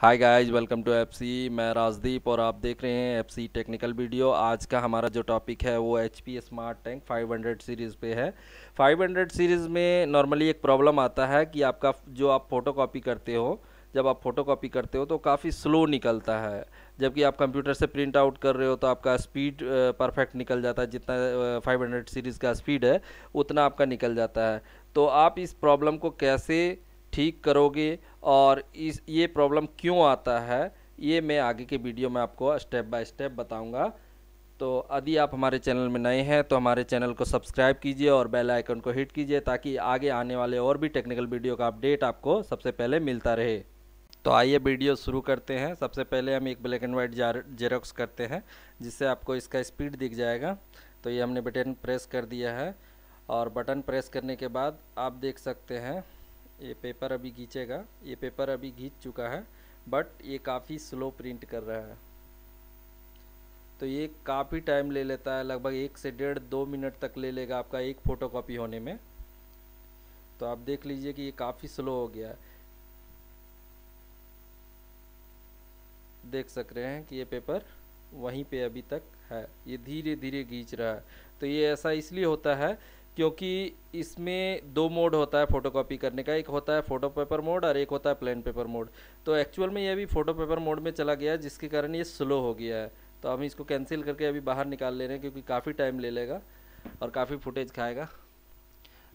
hi guys welcome to F C Rajdeep और आप देख रहे हैं एफसी टेक्निकल वीडियो आज का हमारा जो टॉपिक है वो H P smart tank 500 series पे है 500 सीरीज़ में नॉर्मली एक प्रॉब्लम आता है कि आपका जो आप फ़ोटो कापी करते हो जब आप फ़ोटो कापी करते हो तो काफ़ी स्लो निकलता है जबकि आप कंप्यूटर से प्रिंट आउट कर रहे हो तो आपका स्पीड परफेक्ट निकल जाता है जितना 500 सीरीज़ का स्पीड है उतना आपका निकल जाता है तो आप इस प्रॉब्लम को कैसे ठीक करोगे और इस ये प्रॉब्लम क्यों आता है ये मैं आगे के वीडियो में आपको स्टेप बाय स्टेप बताऊंगा तो यदि आप हमारे चैनल में नए हैं तो हमारे चैनल को सब्सक्राइब कीजिए और बेल आइकन को हिट कीजिए ताकि आगे आने वाले और भी टेक्निकल वीडियो का अपडेट आपको सबसे पहले मिलता रहे तो आइए वीडियो शुरू करते हैं सबसे पहले हम एक ब्लैक एंड वाइट जेरोक्स करते हैं जिससे आपको इसका स्पीड दिख जाएगा तो ये हमने बटन प्रेस कर दिया है और बटन प्रेस करने के बाद आप देख सकते हैं ये पेपर अभी खींचेगा ये पेपर अभी खींच चुका है बट ये काफ़ी स्लो प्रिंट कर रहा है तो ये काफ़ी टाइम ले लेता है लगभग एक से डेढ़ दो मिनट तक ले लेगा आपका एक फ़ोटो कापी होने में तो आप देख लीजिए कि ये काफ़ी स्लो हो गया है देख सक रहे हैं कि ये पेपर वहीं पे अभी तक है ये धीरे धीरे खींच रहा है तो ये ऐसा इसलिए होता है क्योंकि इसमें दो मोड होता है फ़ोटो कॉपी करने का एक होता है फ़ोटो पेपर मोड और एक होता है प्लेन पेपर मोड तो एक्चुअल में यह भी फ़ोटो पेपर मोड में चला गया जिसके कारण ये स्लो हो गया है तो हम इसको कैंसिल करके अभी बाहर निकाल ले रहे हैं क्योंकि काफ़ी टाइम ले लेगा और काफ़ी फुटेज खाएगा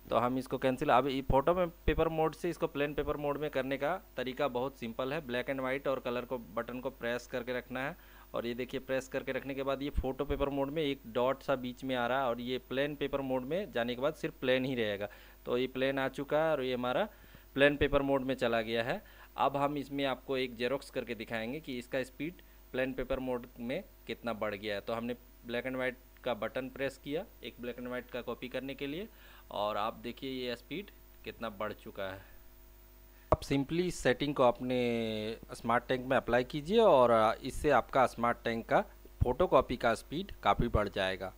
तो हम इसको कैंसिल अब फोटो में पेपर मोड से इसको प्लेन पेपर मोड में करने का तरीका बहुत सिंपल है ब्लैक एंड वाइट और कलर को बटन को प्रेस करके रखना है और ये देखिए प्रेस करके रखने के बाद ये फोटो पेपर मोड में एक डॉट सा बीच में आ रहा है और ये प्लेन पेपर मोड में जाने के बाद सिर्फ प्लेन ही रहेगा तो ये प्लेन आ चुका है और ये हमारा प्लेन पेपर मोड में चला गया है अब हम इसमें आपको एक जेरोक्स करके दिखाएंगे कि इसका स्पीड प्लेन पेपर मोड में कितना बढ़ गया है तो हमने ब्लैक एंड वाइट का बटन प्रेस किया एक ब्लैक एंड वाइट का कॉपी करने के लिए और आप देखिए ये स्पीड कितना बढ़ चुका है आप सिंपली इस सेटिंग को अपने स्मार्ट टैंक में अप्लाई कीजिए और इससे आपका स्मार्ट टैंक का फ़ोटो कॉपी का स्पीड काफ़ी बढ़ जाएगा